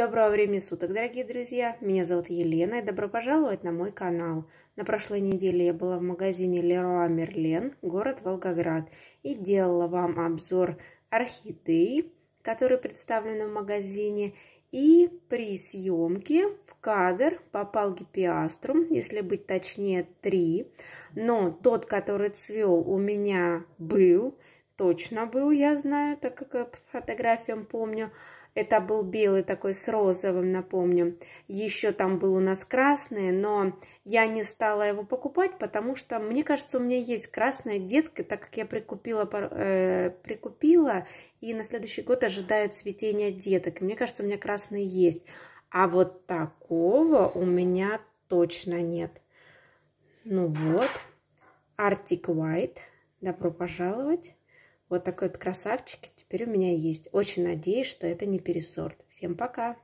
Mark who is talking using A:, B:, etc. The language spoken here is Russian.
A: Доброго времени суток, дорогие друзья! Меня зовут Елена и добро пожаловать на мой канал. На прошлой неделе я была в магазине Леруа Мерлен, город Волгоград, и делала вам обзор орхидей, которые представлены в магазине, и при съемке в кадр попал гипиаструм, если быть точнее, три, но тот, который цвел, у меня был – точно был, я знаю, так как по фотографиям помню. Это был белый такой с розовым, напомню. Еще там был у нас красный, но я не стала его покупать, потому что, мне кажется, у меня есть красная детка, так как я прикупила, э, прикупила и на следующий год ожидаю цветения деток. И мне кажется, у меня красный есть. А вот такого у меня точно нет. Ну вот, Arctic White. Добро пожаловать! Вот такой вот красавчик теперь у меня есть. Очень надеюсь, что это не пересорт. Всем пока!